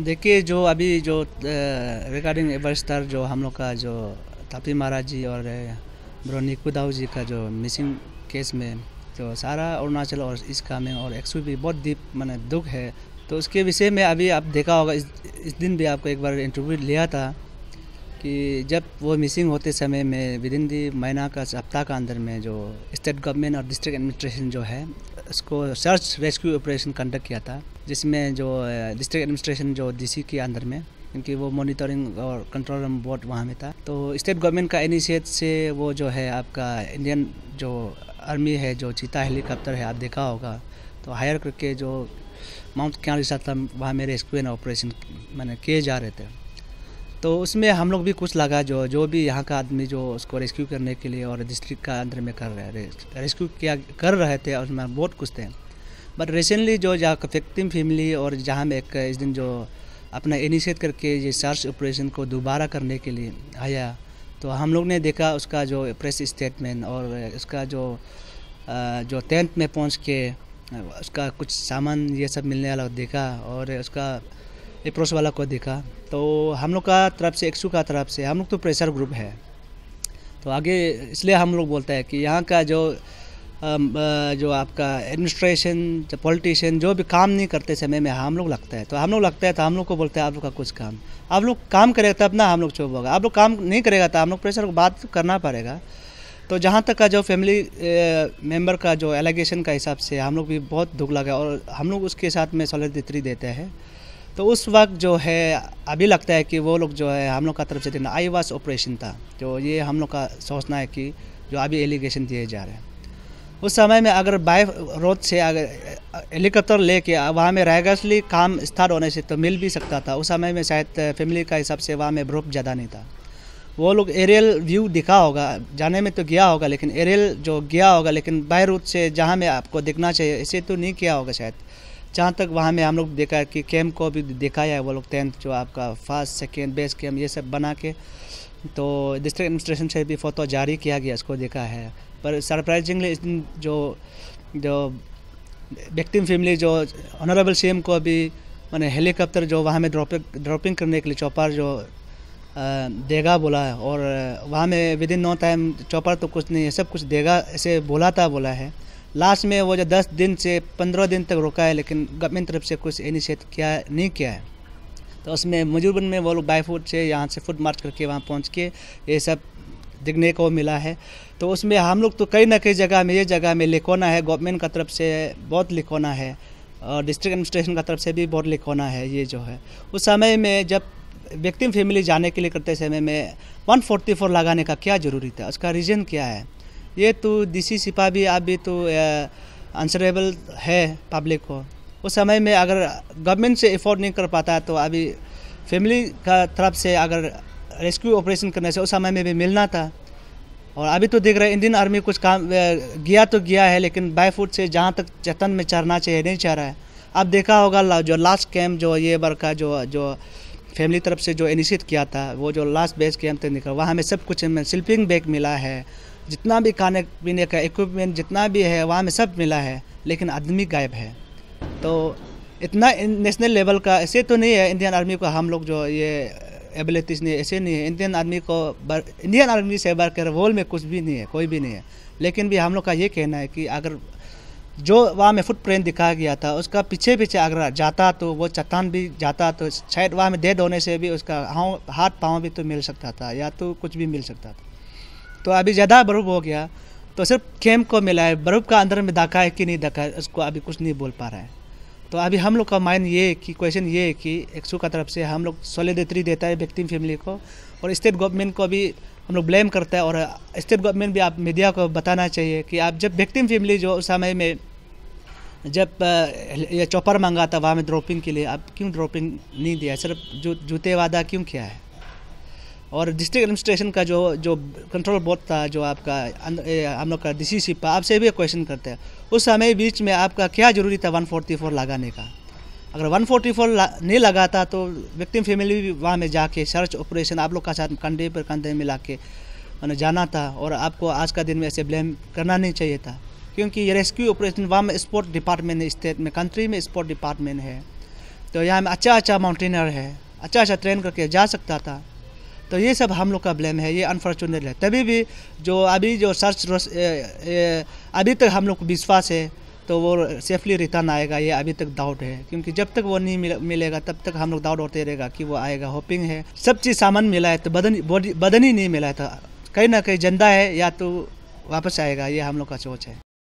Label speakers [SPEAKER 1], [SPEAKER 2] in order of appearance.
[SPEAKER 1] देखिए जो अभी जो रिगार्डिंग एवर स्टार जो हम लोग का जो तापी महाराज जी और ब्रोनी कुदाव जी का जो मिसिंग केस में तो सारा अरुणाचल और इसका में और एक्सु भी बहुत डीप मैंने दुख है तो उसके विषय में अभी आप देखा होगा इस इस दिन भी आपको एक बार इंटरव्यू लिया था कि जब वो मिसिंग होते समय में विद इन दी महीना का सप्ताह का अंदर में जो स्टेट गवर्नमेंट और डिस्ट्रिक्ट एडमिनिस्ट्रेशन जो है उसको सर्च रेस्क्यू ऑपरेशन कंडक्ट किया था जिसमें जो डिस्ट्रिक्ट एडमिनिस्ट्रेशन जो डीसी के अंदर में क्योंकि वो मॉनिटरिंग और कंट्रोल रूम बोर्ड वहाँ में था तो स्टेट गवर्नमेंट का इनिशिएट से वो जो है आपका इंडियन जो आर्मी है जो चीता हेलीकॉप्टर है आप देखा होगा तो हायर करके जो माउंट क्या था वहाँ में रेस्क्यू एंड ऑपरेशन मैंने किए जा रहे थे तो उसमें हम लोग भी कुछ लगा जो जो भी यहाँ का आदमी जो उसको रेस्क्यू करने के लिए और डिस्ट्रिक्ट का अंदर में कर रहे हैं रेस्क्यू किया कर रहे थे और उसमें बहुत कुछ थे बट रिसेंटली जो जहाँ फिक्तिम फैमिली और जहाँ में एक इस दिन जो अपना इनिशिएट करके ये सर्च ऑपरेशन को दोबारा करने के लिए आया तो हम लोग ने देखा उसका जो प्रेस स्टेटमेंट और उसका जो जो टेंट में पहुँच के उसका कुछ सामान ये सब मिलने वाला देखा और उसका एप्रोच वाला को देखा तो हम लोग का तरफ से एक्सू का तरफ से हम लोग तो प्रेशर ग्रुप है तो आगे इसलिए हम लोग बोलते हैं कि यहाँ का जो जो आपका एडमिनिस्ट्रेशन जो पॉलिटिशियन जो भी काम नहीं करते समय में हम लोग लगता है तो हम लोग लगता है तो हम लोग को बोलते हैं आप लोग का कुछ काम आप लोग काम करेगा तब ना हम लोग चुप होगा आप लोग काम नहीं करेगा तो हम लोग प्रेशर को बात करना पड़ेगा तो जहाँ तक का जो फैमिली मेम्बर का जो एलिगेशन का हिसाब से हम लोग भी बहुत दुख लगा और हम लोग उसके साथ में सॉलिडिटरी देते हैं तो उस वक्त जो है अभी लगता है कि वो लोग जो है हम लोग का तरफ से देना आई वास ऑपरेशन था तो ये हम लोग का सोचना है कि जो अभी एलिगेशन दिए जा रहे हैं उस समय में अगर बाय रोड से अगर हेलीकॉप्टर लेके वहाँ में रायगसली काम स्टार्ट होने से तो मिल भी सकता था उस समय में शायद फैमिली का हिसाब से वहाँ में ग्रुप ज़्यादा नहीं था वो लोग एरियल व्यू दिखा होगा जाने में तो गया होगा लेकिन एरियल जो गया होगा लेकिन बाय रोड से जहाँ में आपको दिखना चाहिए इसे तो नहीं किया होगा शायद जहाँ तक वहाँ में हम लोग देखा है कि कैम्प को भी देखा है वो लोग टेंथ जो आपका फर्स्ट सेकेंड बेस्ट कैम्प ये सब बना के तो डिस्ट्रिक्ट एडमिनिस्ट्रेशन से भी फ़ोटो जारी किया गया इसको देखा है पर सरप्राइजिंगली जो जो विक्टिम फैमिली जो ऑनरेबल सी को भी मैंने हेलीकॉप्टर जो वहाँ में ड्रॉपिंग ड्रॉपिंग करने के लिए चौपार जो देगा बोला है और वहाँ में विद इन नो टाइम चौपार तो कुछ नहीं है सब कुछ देगा ऐसे बोला था बोला है लास्ट में वो जो दस दिन से पंद्रह दिन तक रुका है लेकिन गवर्नमेंट तरफ से कुछ इनिशिएट किया नहीं किया है तो उसमें मजूबन में वो लोग बाई फूड से यहाँ से फुट मार्च करके वहाँ पहुँच के ये सब दिखने को मिला है तो उसमें हम लोग तो कई ना कई जगह में ये जगह में लिखोना है गवर्नमेंट का तरफ से बहुत लिखोना है और डिस्ट्रिक्ट एडमिनिस्ट्रेशन का तरफ से भी बहुत लिखोना है ये जो है उस समय में जब विक्टिम फैमिली जाने के लिए करते समय में 144 लगाने का क्या ज़रूरी था उसका रीज़न क्या है ये तो डीसी सिपा भी अभी तो आंसरेबल है पब्लिक को उस समय में अगर गवर्नमेंट से एफोर्ड नहीं कर पाता तो अभी फैमिली का तरफ से अगर रेस्क्यू ऑपरेशन करने से उस समय में भी मिलना था और अभी तो देख रहे हैं इंडियन आर्मी कुछ काम गया तो गया है लेकिन बाय फुट से जहाँ तक जतन में चढ़ना चाहिए नहीं चढ़ रहा है अब देखा होगा जो लास्ट कैम्प जो ये बार का जो जो फैमिली तरफ से जो इनिशिएट किया था वो जो लास्ट बेस कैम्प तक निकल वहाँ हमें सब कुछ हमें स्लिपिंग बैग मिला है जितना भी खाने पीने का इक्विपमेंट जितना भी है वहाँ में सब मिला है लेकिन आदमी गायब है तो इतना नेशनल लेवल का ऐसे तो नहीं है इंडियन आर्मी को हम लोग जो ये एबिलिटीज़ नहीं ऐसे नहीं है इंडियन आर्मी को बर, इंडियन आर्मी से बार कर रोल में कुछ भी नहीं है कोई भी नहीं है लेकिन भी हम लोग का ये कहना है कि अगर जो वहाँ में फुटप्रिंट दिखाया गया था उसका पीछे पीछे अगर जाता तो वो चट्टान भी जाता तो शायद वहाँ में डेड होने से भी उसका हाँ हाथ पाँव भी तो मिल सकता था या तो कुछ भी मिल सकता था तो अभी ज़्यादा बर्फ़ हो गया तो सिर्फ कैम्प को मिला है बर्फ़ का अंदर में धक्का है कि नहीं धक्का है उसको अभी कुछ नहीं बोल पा रहा है तो अभी हम लोग का माइंड ये है कि क्वेश्चन ये है कि एक्सू का तरफ से हम लोग सोलिडेटरी देता है व्यक्ति फैमिली को और स्टेट गवर्नमेंट को भी हम लोग ब्लेम करता है और स्टेट गवर्नमेंट भी आप मीडिया को बताना चाहिए कि आप जब व्यक्ति फैमिली जो उस समय में जब ये चॉपर मांगा था वहाँ में ड्रॉपिंग के लिए आप क्यों ड्रॉपिंग नहीं दिया सिर्फ जू जूते वादा क्यों किया है और डिस्ट्रिक्ट एडमिनिस्ट्रेशन का जो जो कंट्रोल बोर्ड था जो आपका अं, हम लोग का डी सी आपसे भी क्वेश्चन करते हैं उस समय बीच में आपका क्या जरूरी था 144 लगाने का अगर 144 ला, नहीं लगाता तो विक्टिम फैमिली भी वहाँ में जाके सर्च ऑपरेशन आप लोग का साथ कंधे पर कंधे मिला के मैंने जाना था और आपको आज का दिन में ऐसे ब्लेम करना नहीं चाहिए था क्योंकि ये रेस्क्यू ऑपरेशन वहाँ में स्पोर्ट डिपार्टमेंट है स्टेट में कंट्री में स्पोर्ट डिपार्टमेंट है तो यहाँ में अच्छा अच्छा माउंटेनर है अच्छा अच्छा ट्रेन करके जा सकता था तो ये सब हम लोग का ब्लेम है ये अनफॉर्चुनेट है तभी भी जो अभी जो सर्च अभी तक हम लोग को विश्वास है तो वो सेफली रिटर्न आएगा ये अभी तक डाउट है क्योंकि जब तक वो नहीं मिलेगा तब तक हम लोग डाउट होते रहेगा कि वो आएगा होपिंग है सब चीज़ सामान मिला है तो बदन बॉडी बदन ही नहीं मिला था तो कहीं ना कहीं जिंदा है या तो वापस आएगा ये हम लोग का सोच है